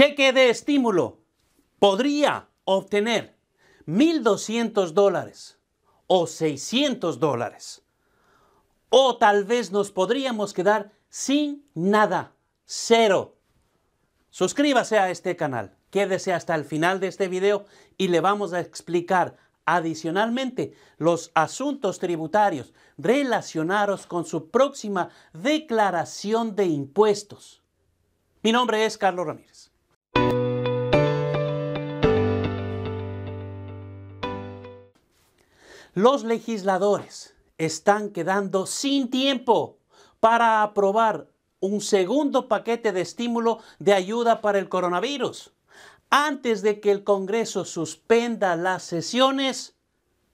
cheque de estímulo, podría obtener 1.200 dólares o 600 dólares. O tal vez nos podríamos quedar sin nada, cero. Suscríbase a este canal, quédese hasta el final de este video y le vamos a explicar adicionalmente los asuntos tributarios relacionados con su próxima declaración de impuestos. Mi nombre es Carlos Ramírez. Los legisladores están quedando sin tiempo para aprobar un segundo paquete de estímulo de ayuda para el coronavirus. Antes de que el Congreso suspenda las sesiones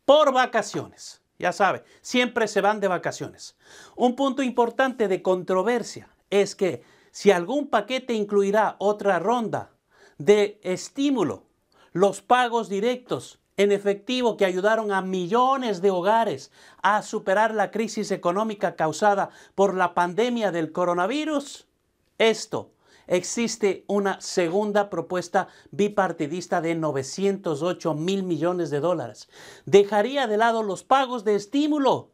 por vacaciones. Ya sabe, siempre se van de vacaciones. Un punto importante de controversia es que si algún paquete incluirá otra ronda de estímulo, los pagos directos en efectivo que ayudaron a millones de hogares a superar la crisis económica causada por la pandemia del coronavirus? Esto existe una segunda propuesta bipartidista de 908 mil millones de dólares. Dejaría de lado los pagos de estímulo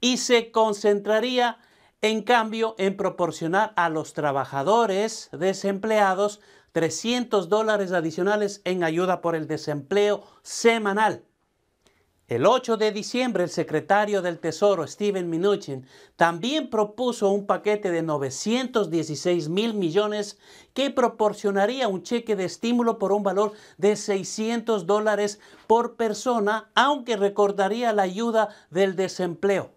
y se concentraría en cambio en proporcionar a los trabajadores desempleados 300 dólares adicionales en ayuda por el desempleo semanal. El 8 de diciembre, el secretario del Tesoro, Steven Minuchin también propuso un paquete de 916 mil millones que proporcionaría un cheque de estímulo por un valor de 600 dólares por persona, aunque recordaría la ayuda del desempleo.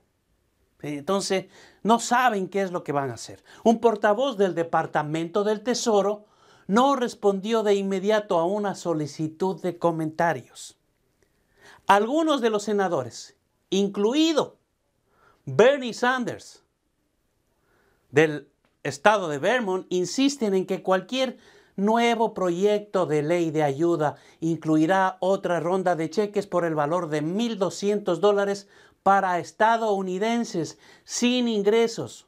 Entonces, no saben qué es lo que van a hacer. Un portavoz del Departamento del Tesoro no respondió de inmediato a una solicitud de comentarios. Algunos de los senadores, incluido Bernie Sanders del estado de Vermont, insisten en que cualquier nuevo proyecto de ley de ayuda incluirá otra ronda de cheques por el valor de 1.200 dólares para estadounidenses sin ingresos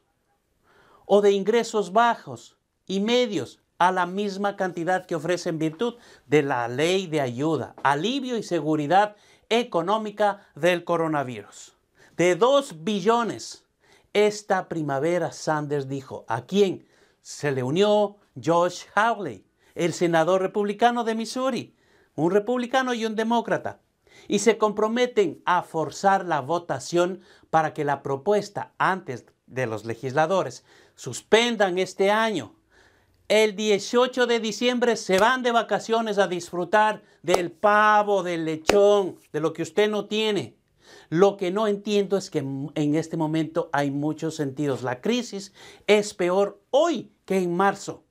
o de ingresos bajos y medios a la misma cantidad que ofrece en virtud de la ley de ayuda, alivio y seguridad económica del coronavirus. De 2 billones. Esta primavera Sanders dijo, ¿a quién? Se le unió Josh Hawley, el senador republicano de Missouri, un republicano y un demócrata y se comprometen a forzar la votación para que la propuesta antes de los legisladores suspendan este año. El 18 de diciembre se van de vacaciones a disfrutar del pavo, del lechón, de lo que usted no tiene. Lo que no entiendo es que en este momento hay muchos sentidos. La crisis es peor hoy que en marzo.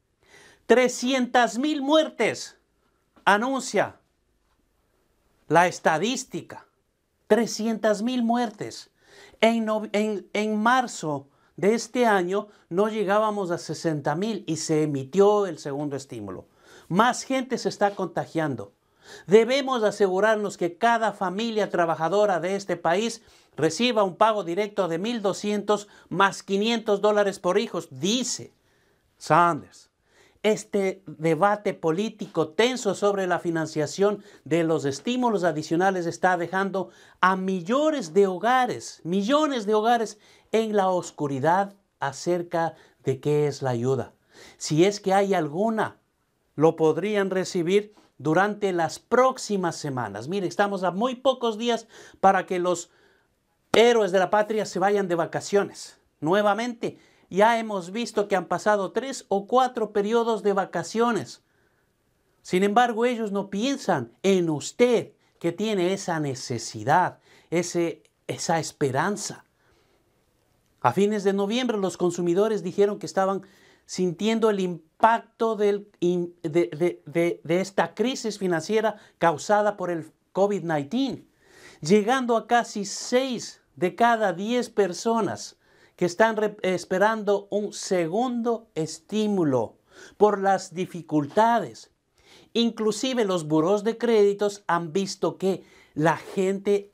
300 mil muertes anuncia la estadística, 300.000 muertes. En, marzo de este año no llegábamos a 60.000 y se emitió el segundo estímulo. Más gente se está contagiando. Debemos asegurarnos que cada familia trabajadora de este país reciba un pago directo de 1.200 más 500 dólares por hijos, dice Sanders este debate político tenso sobre la financiación de los estímulos adicionales está dejando a millones de hogares, millones de hogares en la oscuridad acerca de qué es la ayuda. Si es que hay alguna, lo podrían recibir durante las próximas semanas. Mire, estamos a muy pocos días para que los héroes de la patria se vayan de vacaciones. Nuevamente, ya hemos visto que han pasado tres o cuatro periodos de vacaciones. Sin embargo, ellos no piensan en usted que tiene esa necesidad, ese, esa esperanza. A fines de noviembre los consumidores dijeron que estaban sintiendo el impacto de, esta crisis financiera causada por el COVID-19, llegando a casi seis de cada diez personas que están esperando un segundo estímulo por las dificultades. Inclusive los buros de créditos han visto que la gente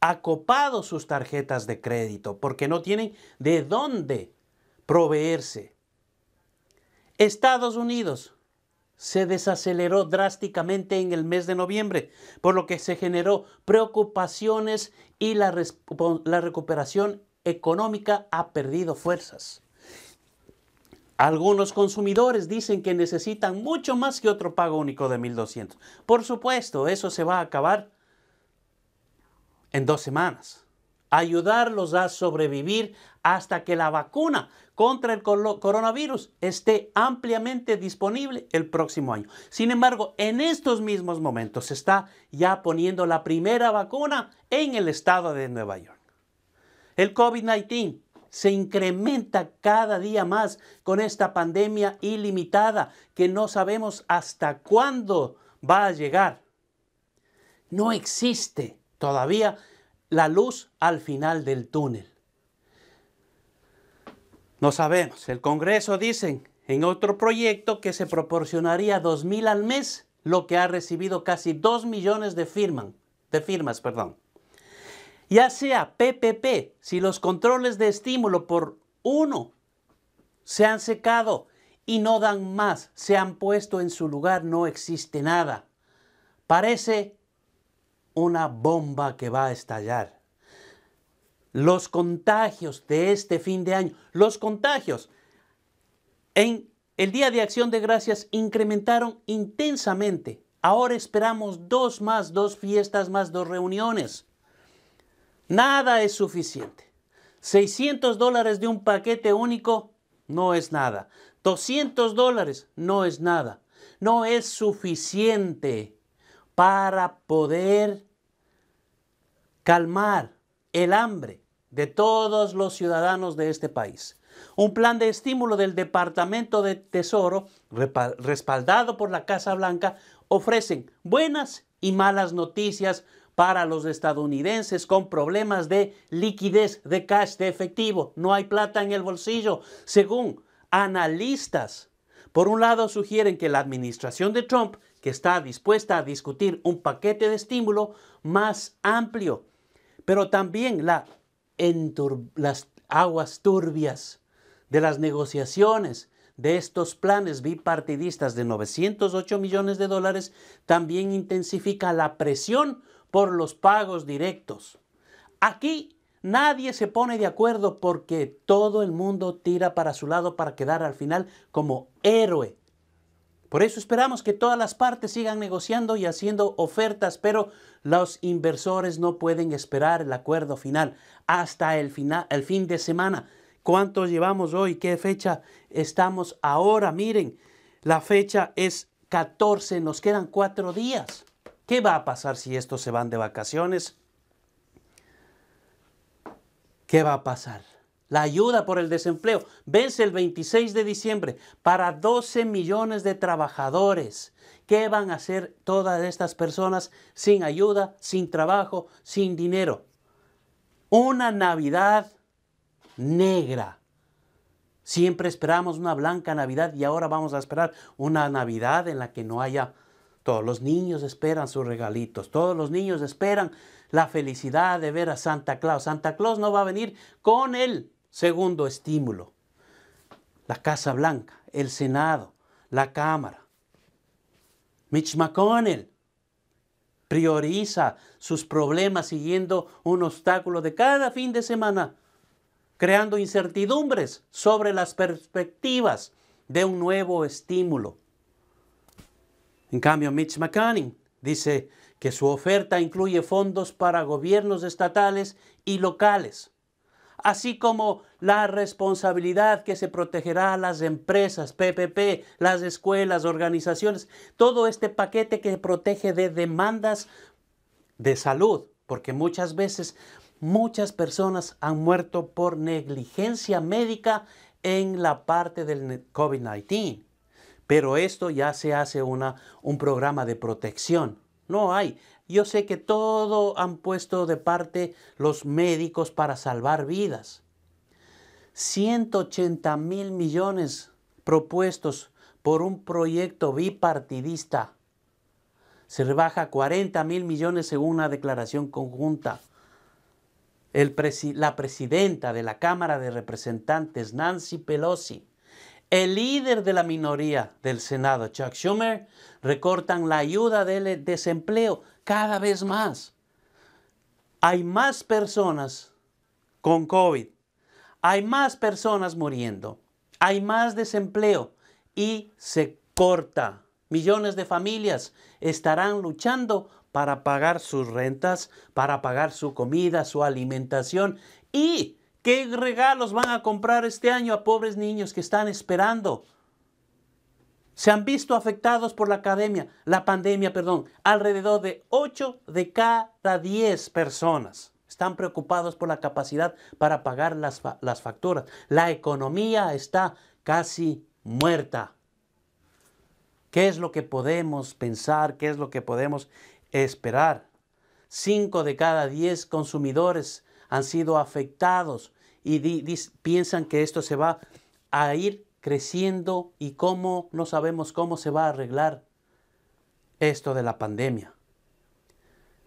ha copado sus tarjetas de crédito porque no tienen de dónde proveerse. Estados Unidos se desaceleró drásticamente en el mes de noviembre, por lo que se generó preocupaciones y la, la recuperación económica ha perdido fuerzas. Algunos consumidores dicen que necesitan mucho más que otro pago único de 1.200. Por supuesto, eso se va a acabar en dos semanas. Ayudarlos a sobrevivir hasta que la vacuna contra el coronavirus esté ampliamente disponible el próximo año. Sin embargo, en estos mismos momentos se está ya poniendo la primera vacuna en el estado de Nueva York. El COVID-19 se incrementa cada día más con esta pandemia ilimitada que no sabemos hasta cuándo va a llegar. No existe todavía la luz al final del túnel. No sabemos. El Congreso dicen en otro proyecto que se proporcionaría 2.000 al mes, lo que ha recibido casi 2 millones de, de firmas. Perdón ya sea PPP, si los controles de estímulo por uno se han secado y no dan más, se han puesto en su lugar, no existe nada. Parece una bomba que va a estallar. Los contagios de este fin de año, los contagios en el Día de Acción de Gracias incrementaron intensamente. Ahora esperamos dos más, dos fiestas más, dos reuniones. Nada es suficiente. 600 dólares de un paquete único no es nada. 200 dólares no es nada. No es suficiente para poder calmar el hambre de todos los ciudadanos de este país. Un plan de estímulo del Departamento de Tesoro, respaldado por la Casa Blanca, ofrecen buenas y malas noticias para los estadounidenses con problemas de liquidez de cash, de efectivo. No hay plata en el bolsillo. Según analistas, por un lado sugieren que la administración de Trump, que está dispuesta a discutir un paquete de estímulo más amplio, pero también las aguas turbias de las negociaciones de estos planes bipartidistas de 908 millones de dólares, también intensifica la presión por los pagos directos. Aquí nadie se pone de acuerdo porque todo el mundo tira para su lado para quedar al final como héroe. Por eso esperamos que todas las partes sigan negociando y haciendo ofertas, pero los inversores no pueden esperar el acuerdo final hasta el, final, el fin de semana. cuánto llevamos hoy? ¿Qué fecha estamos ahora? Miren, la fecha es 14, nos quedan cuatro días. ¿Qué va a pasar si estos se van de vacaciones? ¿Qué va a pasar? La ayuda por el desempleo vence el 26 de diciembre para 12 millones de trabajadores. ¿Qué van a hacer todas estas personas sin ayuda, sin trabajo, sin dinero? Una Navidad negra. Siempre esperamos una blanca Navidad y ahora vamos a esperar una Navidad en la que no haya todos los niños esperan sus regalitos, todos los niños esperan la felicidad de ver a Santa Claus. Santa Claus no va a venir con el segundo estímulo. La Casa Blanca, el Senado, la Cámara. Mitch McConnell prioriza sus problemas siguiendo un obstáculo de cada fin de semana, creando incertidumbres sobre las perspectivas de un nuevo estímulo. En cambio, Mitch McCanning dice que su oferta incluye fondos para gobiernos estatales y locales, así como la responsabilidad que se protegerá a las empresas, PPP, las escuelas, organizaciones, todo este paquete que protege de demandas de salud, porque muchas veces muchas personas han muerto por negligencia médica en la parte del COVID-19. Pero esto ya se hace una, un programa de protección. No hay. Yo sé que todo han puesto de parte los médicos para salvar vidas. 180 mil millones propuestos por un proyecto bipartidista. Se rebaja 40 mil millones según una declaración conjunta. El la presidenta de la Cámara de Representantes, Nancy Pelosi, el líder de la minoría del Senado, Chuck Schumer, recortan la ayuda del desempleo cada vez más. Hay más personas con COVID, hay más personas muriendo, hay más desempleo y se corta. Millones de familias estarán luchando para pagar sus rentas, para pagar su comida, su alimentación y ¿Qué regalos van a comprar este año a pobres niños que están esperando? Se han visto afectados por la academia, la pandemia, perdón, alrededor de 8 de cada 10 personas. Están preocupados por la capacidad para pagar las, las facturas. La economía está casi muerta. ¿Qué es lo que podemos pensar? ¿Qué es lo que podemos esperar? 5 de cada 10 consumidores han sido afectados y piensan que esto se va a ir creciendo y cómo no sabemos cómo se va a arreglar esto de la pandemia.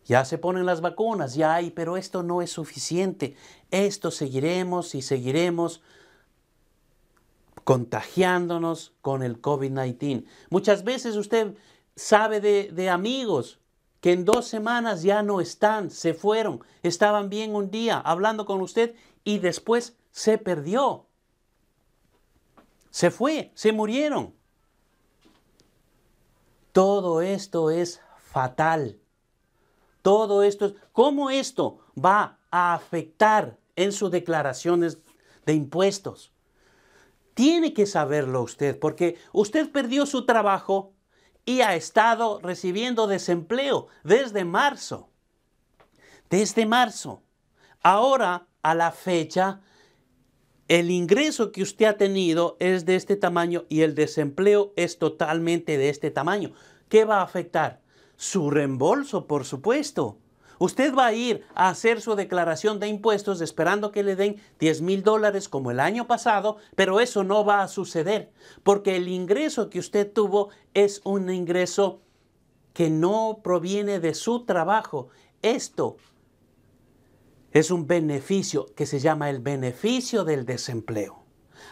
Ya se ponen las vacunas, ya hay, pero esto no es suficiente. Esto seguiremos y seguiremos contagiándonos con el COVID-19. Muchas veces usted sabe de amigos que en dos semanas ya no están, se fueron, estaban bien un día hablando con usted y después se perdió. Se fue, se murieron. Todo esto es fatal. Todo esto es... ¿Cómo esto va a afectar en sus declaraciones de impuestos? Tiene que saberlo usted, porque usted perdió su trabajo, y ha estado recibiendo desempleo desde marzo. Desde marzo. Ahora, a la fecha, el ingreso que usted ha tenido es de este tamaño y el desempleo es totalmente de este tamaño. ¿Qué va a afectar? Su reembolso, por supuesto. Usted va a ir a hacer su declaración de impuestos esperando que le den 10 mil dólares como el año pasado, pero eso no va a suceder porque el ingreso que usted tuvo es un ingreso que no proviene de su trabajo. Esto es un beneficio que se llama el beneficio del desempleo.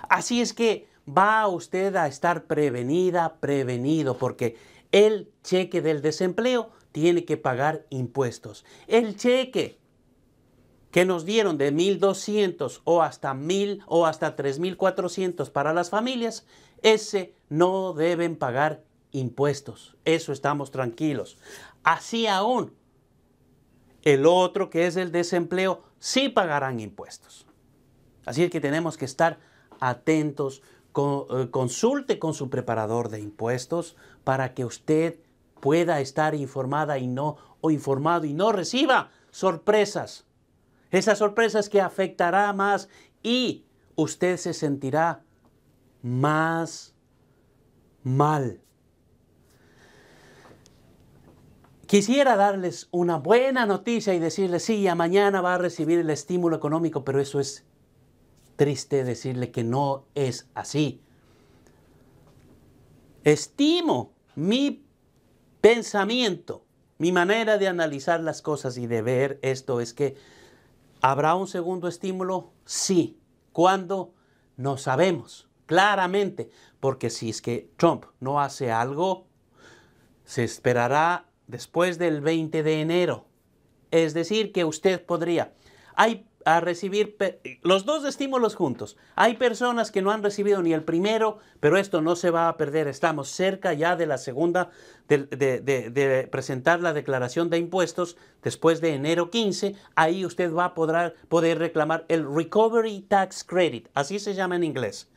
Así es que va usted a estar prevenida, prevenido, porque el cheque del desempleo tiene que pagar impuestos. El cheque que nos dieron de 1.200 o hasta 1.000 o hasta 3.400 para las familias, ese no deben pagar impuestos. Eso estamos tranquilos. Así aún, el otro que es el desempleo, sí pagarán impuestos. Así es que tenemos que estar atentos. Eh, consulte con su preparador de impuestos para que usted pueda estar informada y no, o informado y no reciba sorpresas. Esas sorpresas que afectará más y usted se sentirá más mal. Quisiera darles una buena noticia y decirles, sí, ya mañana va a recibir el estímulo económico, pero eso es triste decirle que no es así. Estimo mi pensamiento. Mi manera de analizar las cosas y de ver esto es que habrá un segundo estímulo, sí, cuando no sabemos claramente, porque si es que Trump no hace algo, se esperará después del 20 de enero. Es decir, que usted podría. Hay a recibir los dos estímulos juntos. Hay personas que no han recibido ni el primero, pero esto no se va a perder. Estamos cerca ya de la segunda, de, presentar la declaración de impuestos después de enero 15. Ahí usted va a poder, poder reclamar el Recovery Tax Credit, así se llama en inglés.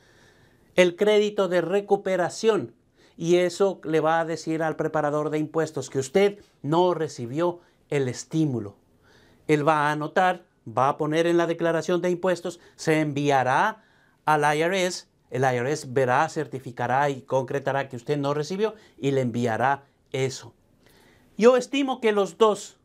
El crédito de recuperación. Y eso le va a decir al preparador de impuestos que usted no recibió el estímulo. Él va a anotar va a poner en la declaración de impuestos, se enviará al IRS, el IRS verá, certificará y concretará que usted no recibió y le enviará eso. Yo estimo que los dos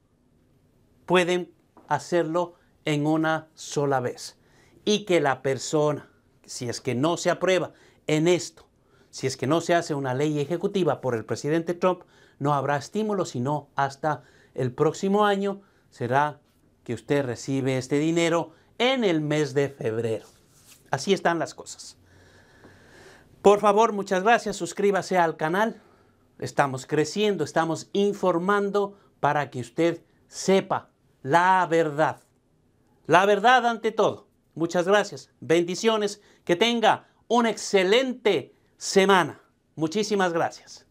pueden hacerlo en una sola vez y que la persona, si es que no se aprueba en esto, si es que no se hace una ley ejecutiva por el presidente Trump, no habrá estímulo, sino hasta el próximo año será que usted recibe este dinero en el mes de febrero. Así están las cosas. Por favor, muchas gracias, suscríbase al canal. Estamos creciendo, estamos informando para que usted sepa la verdad. La verdad ante todo. Muchas gracias, bendiciones, que tenga una excelente semana. Muchísimas gracias.